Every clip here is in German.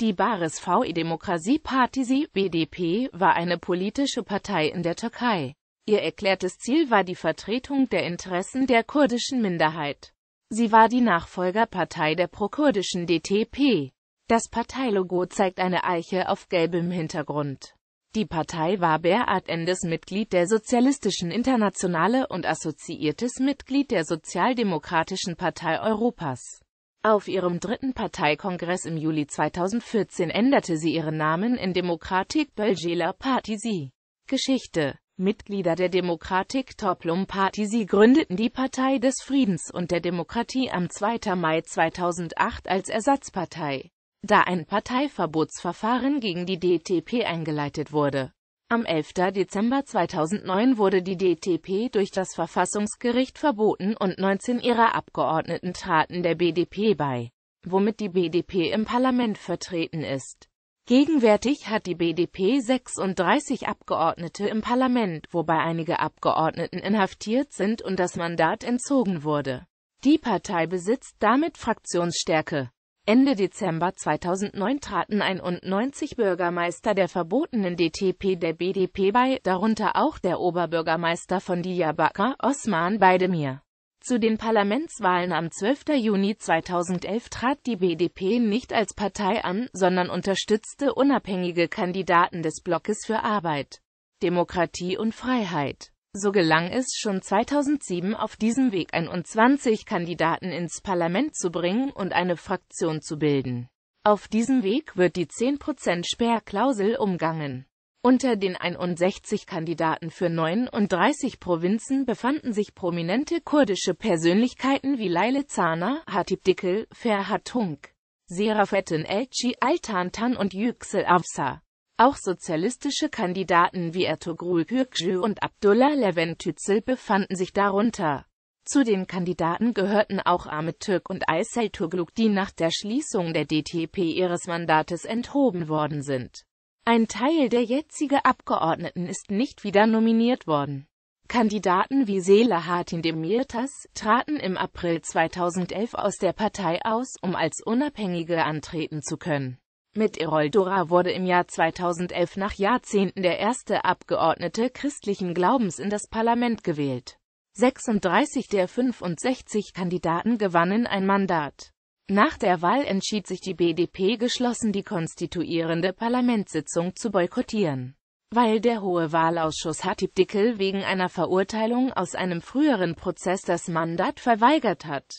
Die Baris VI Demokratie Partisi BDP war eine politische Partei in der Türkei. Ihr erklärtes Ziel war die Vertretung der Interessen der kurdischen Minderheit. Sie war die Nachfolgerpartei der prokurdischen DTP. Das Parteilogo zeigt eine Eiche auf gelbem Hintergrund. Die Partei war Berat Endes Mitglied der Sozialistischen Internationale und assoziiertes Mitglied der Sozialdemokratischen Partei Europas. Auf ihrem dritten Parteikongress im Juli 2014 änderte sie ihren Namen in Demokratik Belgela Partisi. Geschichte Mitglieder der Demokratik Toplum Partisi gründeten die Partei des Friedens und der Demokratie am 2. Mai 2008 als Ersatzpartei, da ein Parteiverbotsverfahren gegen die DTP eingeleitet wurde am 11. Dezember 2009 wurde die DTP durch das Verfassungsgericht verboten und 19 ihrer Abgeordneten traten der BDP bei, womit die BDP im Parlament vertreten ist. Gegenwärtig hat die BDP 36 Abgeordnete im Parlament, wobei einige Abgeordneten inhaftiert sind und das Mandat entzogen wurde. Die Partei besitzt damit Fraktionsstärke. Ende Dezember 2009 traten 91 Bürgermeister der verbotenen DTP der BDP bei, darunter auch der Oberbürgermeister von Diyarbakir, Osman Beidemir. Zu den Parlamentswahlen am 12. Juni 2011 trat die BDP nicht als Partei an, sondern unterstützte unabhängige Kandidaten des Blockes für Arbeit, Demokratie und Freiheit. So gelang es schon 2007 auf diesem Weg 21 Kandidaten ins Parlament zu bringen und eine Fraktion zu bilden. Auf diesem Weg wird die 10%-Sperrklausel umgangen. Unter den 61 Kandidaten für 39 Provinzen befanden sich prominente kurdische Persönlichkeiten wie Leile Zana, Hatip Dikkel, Ferhat Tunk, Serafettin Elçi Altantan und Yüksel Avsa. Auch sozialistische Kandidaten wie Ertugrul Kürkçü und Abdullah Levent Tüzel befanden sich darunter. Zu den Kandidaten gehörten auch Ahmet Türk und Aysel Turguluk, die nach der Schließung der DTP ihres Mandates enthoben worden sind. Ein Teil der jetzigen Abgeordneten ist nicht wieder nominiert worden. Kandidaten wie Selahattin Demirtas traten im April 2011 aus der Partei aus, um als Unabhängige antreten zu können. Mit Erol Dora wurde im Jahr 2011 nach Jahrzehnten der erste Abgeordnete christlichen Glaubens in das Parlament gewählt. 36 der 65 Kandidaten gewannen ein Mandat. Nach der Wahl entschied sich die BDP geschlossen, die konstituierende Parlamentssitzung zu boykottieren. Weil der Hohe Wahlausschuss Hatib Dickel wegen einer Verurteilung aus einem früheren Prozess das Mandat verweigert hat.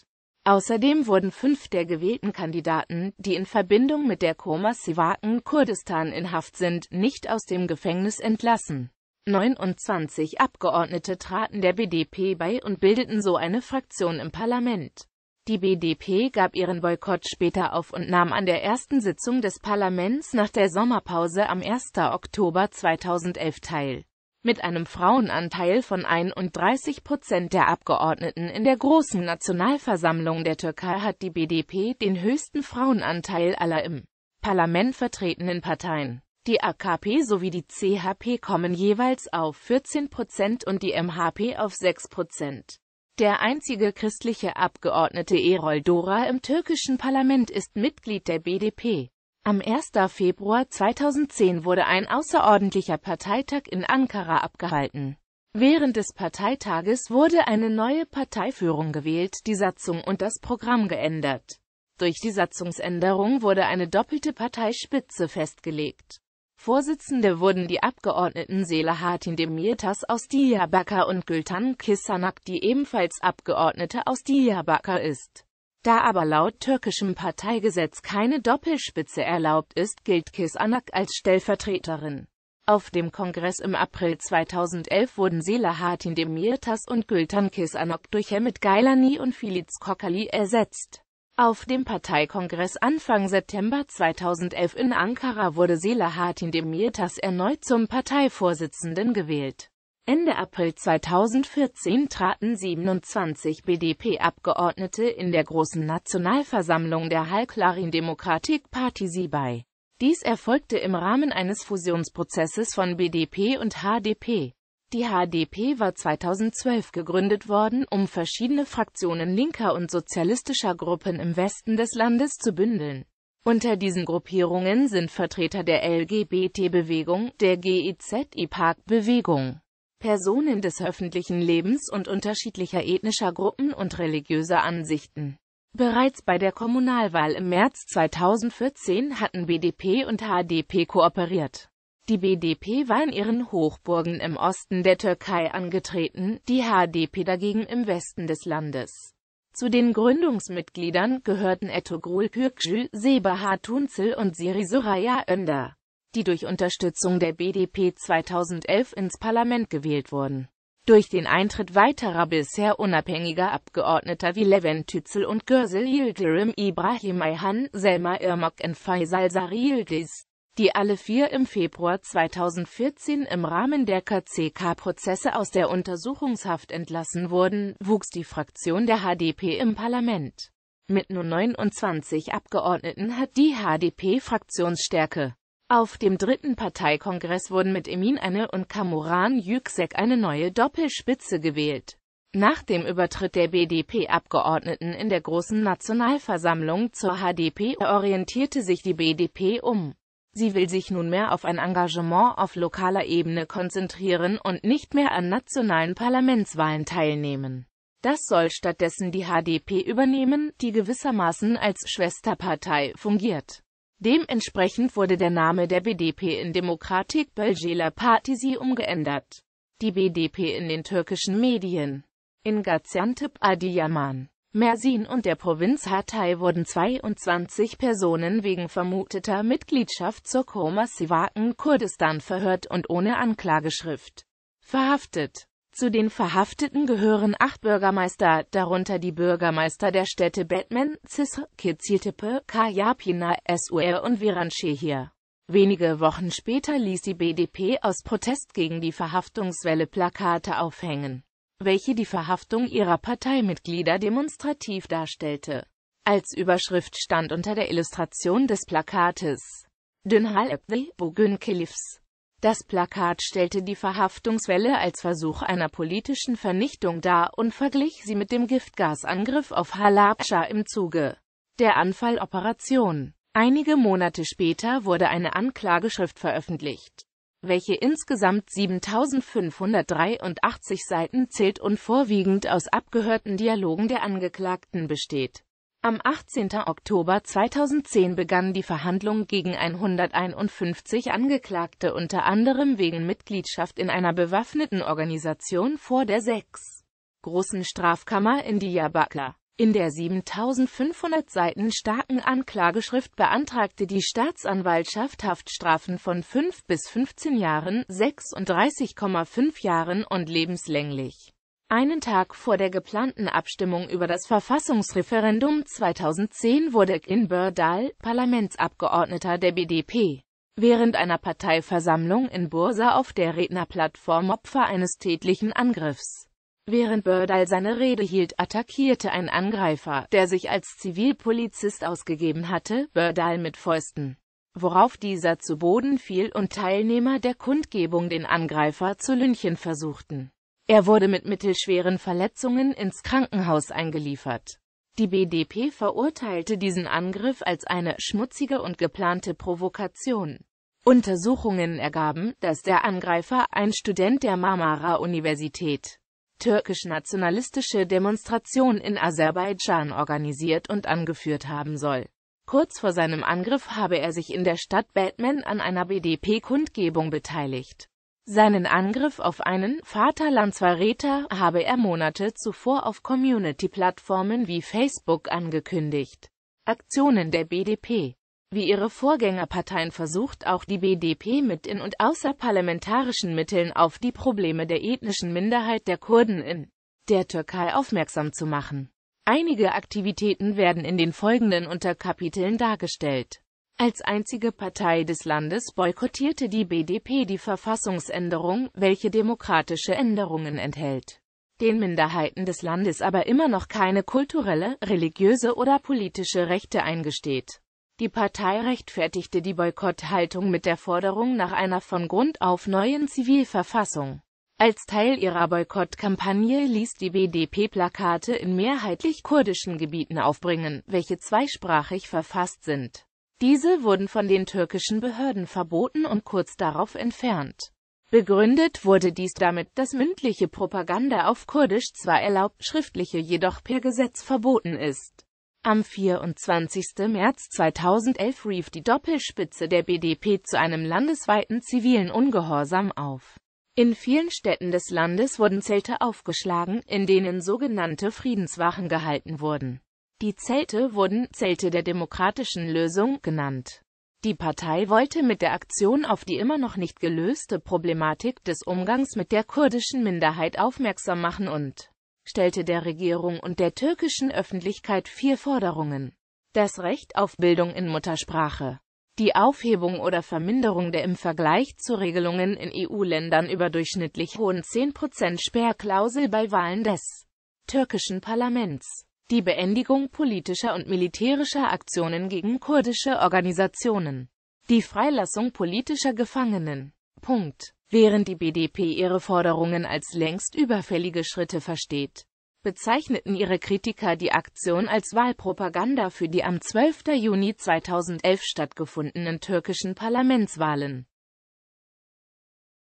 Außerdem wurden fünf der gewählten Kandidaten, die in Verbindung mit der Koma Sivaken Kurdistan in Haft sind, nicht aus dem Gefängnis entlassen. 29 Abgeordnete traten der BDP bei und bildeten so eine Fraktion im Parlament. Die BDP gab ihren Boykott später auf und nahm an der ersten Sitzung des Parlaments nach der Sommerpause am 1. Oktober 2011 teil. Mit einem Frauenanteil von 31 Prozent der Abgeordneten in der Großen Nationalversammlung der Türkei hat die BDP den höchsten Frauenanteil aller im Parlament vertretenen Parteien. Die AKP sowie die CHP kommen jeweils auf 14 Prozent und die MHP auf 6 Prozent. Der einzige christliche Abgeordnete Erol Dora im türkischen Parlament ist Mitglied der BDP. Am 1. Februar 2010 wurde ein außerordentlicher Parteitag in Ankara abgehalten. Während des Parteitages wurde eine neue Parteiführung gewählt, die Satzung und das Programm geändert. Durch die Satzungsänderung wurde eine doppelte Parteispitze festgelegt. Vorsitzende wurden die Abgeordneten Selahattin Demirtas aus Diyarbakir und Gültan Kisanak, die ebenfalls Abgeordnete aus Diyarbakir ist. Da aber laut türkischem Parteigesetz keine Doppelspitze erlaubt ist, gilt Kisanak als Stellvertreterin. Auf dem Kongress im April 2011 wurden Selahattin Demirtas und Gültan Kisanok durch Hemmet Gailani und Filiz Kokali ersetzt. Auf dem Parteikongress Anfang September 2011 in Ankara wurde Selahattin Demirtas erneut zum Parteivorsitzenden gewählt. Ende April 2014 traten 27 BDP-Abgeordnete in der Großen Nationalversammlung der Halklarin Demokratik Partisi bei. Dies erfolgte im Rahmen eines Fusionsprozesses von BDP und HDP. Die HDP war 2012 gegründet worden, um verschiedene Fraktionen linker und sozialistischer Gruppen im Westen des Landes zu bündeln. Unter diesen Gruppierungen sind Vertreter der LGBT-Bewegung, der giz e ipag bewegung Personen des öffentlichen Lebens und unterschiedlicher ethnischer Gruppen und religiöser Ansichten. Bereits bei der Kommunalwahl im März 2014 hatten BDP und HDP kooperiert. Die BDP war in ihren Hochburgen im Osten der Türkei angetreten, die HDP dagegen im Westen des Landes. Zu den Gründungsmitgliedern gehörten Etogul Kürkçü, Seba Hatunzel und Siri Suraya Önder die durch Unterstützung der BDP 2011 ins Parlament gewählt wurden. Durch den Eintritt weiterer bisher unabhängiger Abgeordneter wie Levin Tützel und Gürsel Yildirim Ibrahim Ayhan, Selma Irmok und Faisal Sari Yildiz, die alle vier im Februar 2014 im Rahmen der KCK-Prozesse aus der Untersuchungshaft entlassen wurden, wuchs die Fraktion der HDP im Parlament. Mit nur 29 Abgeordneten hat die HDP Fraktionsstärke. Auf dem dritten Parteikongress wurden mit Emin Anne und Kamuran Yüksek eine neue Doppelspitze gewählt. Nach dem Übertritt der BDP-Abgeordneten in der Großen Nationalversammlung zur HDP orientierte sich die BDP um. Sie will sich nunmehr auf ein Engagement auf lokaler Ebene konzentrieren und nicht mehr an nationalen Parlamentswahlen teilnehmen. Das soll stattdessen die HDP übernehmen, die gewissermaßen als Schwesterpartei fungiert. Dementsprechend wurde der Name der BDP in Demokratik Belgela Partisi umgeändert. Die BDP in den türkischen Medien. In Gaziantep, Adiyaman, Mersin und der Provinz Hatay wurden 22 Personen wegen vermuteter Mitgliedschaft zur Koma Sivaken Kurdistan verhört und ohne Anklageschrift verhaftet. Zu den Verhafteten gehören acht Bürgermeister, darunter die Bürgermeister der Städte Batman, Cis, Kiziltepe, Kajapina, Sur und Viranchehir. Wenige Wochen später ließ die BDP aus Protest gegen die Verhaftungswelle Plakate aufhängen, welche die Verhaftung ihrer Parteimitglieder demonstrativ darstellte. Als Überschrift stand unter der Illustration des Plakates Dünhal Ebdel Bogün Kilifs. Das Plakat stellte die Verhaftungswelle als Versuch einer politischen Vernichtung dar und verglich sie mit dem Giftgasangriff auf Halabscha im Zuge der Anfalloperation. Einige Monate später wurde eine Anklageschrift veröffentlicht, welche insgesamt 7583 Seiten zählt und vorwiegend aus abgehörten Dialogen der Angeklagten besteht am 18. Oktober 2010 begannen die Verhandlungen gegen 151 Angeklagte unter anderem wegen Mitgliedschaft in einer bewaffneten Organisation vor der sechs großen Strafkammer in Diyarbakir. In der 7500 Seiten starken Anklageschrift beantragte die Staatsanwaltschaft Haftstrafen von 5 bis 15 Jahren, 36,5 Jahren und lebenslänglich. Einen Tag vor der geplanten Abstimmung über das Verfassungsreferendum 2010 wurde Inber Dahl, Parlamentsabgeordneter der BDP, während einer Parteiversammlung in Bursa auf der Rednerplattform Opfer eines tätlichen Angriffs. Während Bördal seine Rede hielt, attackierte ein Angreifer, der sich als Zivilpolizist ausgegeben hatte, Bördal mit Fäusten, worauf dieser zu Boden fiel und Teilnehmer der Kundgebung den Angreifer zu lynchen versuchten. Er wurde mit mittelschweren Verletzungen ins Krankenhaus eingeliefert. Die BDP verurteilte diesen Angriff als eine schmutzige und geplante Provokation. Untersuchungen ergaben, dass der Angreifer, ein Student der Marmara-Universität, türkisch-nationalistische Demonstration in Aserbaidschan organisiert und angeführt haben soll. Kurz vor seinem Angriff habe er sich in der Stadt Batman an einer BDP-Kundgebung beteiligt. Seinen Angriff auf einen Vaterlandsverräter habe er Monate zuvor auf Community-Plattformen wie Facebook angekündigt. Aktionen der BDP Wie ihre Vorgängerparteien versucht auch die BDP mit in- und außerparlamentarischen Mitteln auf die Probleme der ethnischen Minderheit der Kurden in der Türkei aufmerksam zu machen. Einige Aktivitäten werden in den folgenden Unterkapiteln dargestellt. Als einzige Partei des Landes boykottierte die BDP die Verfassungsänderung, welche demokratische Änderungen enthält den Minderheiten des Landes aber immer noch keine kulturelle, religiöse oder politische Rechte eingesteht. Die Partei rechtfertigte die Boykotthaltung mit der Forderung nach einer von Grund auf neuen Zivilverfassung. Als Teil ihrer Boykottkampagne ließ die BDP Plakate in mehrheitlich kurdischen Gebieten aufbringen, welche zweisprachig verfasst sind. Diese wurden von den türkischen Behörden verboten und kurz darauf entfernt. Begründet wurde dies damit, dass mündliche Propaganda auf Kurdisch zwar erlaubt, schriftliche jedoch per Gesetz verboten ist. Am 24. März 2011 rief die Doppelspitze der BDP zu einem landesweiten zivilen Ungehorsam auf. In vielen Städten des Landes wurden Zelte aufgeschlagen, in denen sogenannte Friedenswachen gehalten wurden. Die Zelte wurden Zelte der demokratischen Lösung genannt. Die Partei wollte mit der Aktion auf die immer noch nicht gelöste Problematik des Umgangs mit der kurdischen Minderheit aufmerksam machen und stellte der Regierung und der türkischen Öffentlichkeit vier Forderungen. Das Recht auf Bildung in Muttersprache. Die Aufhebung oder Verminderung der im Vergleich zu Regelungen in EU-Ländern überdurchschnittlich hohen 10% Sperrklausel bei Wahlen des türkischen Parlaments die Beendigung politischer und militärischer Aktionen gegen kurdische Organisationen, die Freilassung politischer Gefangenen. Punkt. Während die BDP ihre Forderungen als längst überfällige Schritte versteht, bezeichneten ihre Kritiker die Aktion als Wahlpropaganda für die am 12. Juni 2011 stattgefundenen türkischen Parlamentswahlen.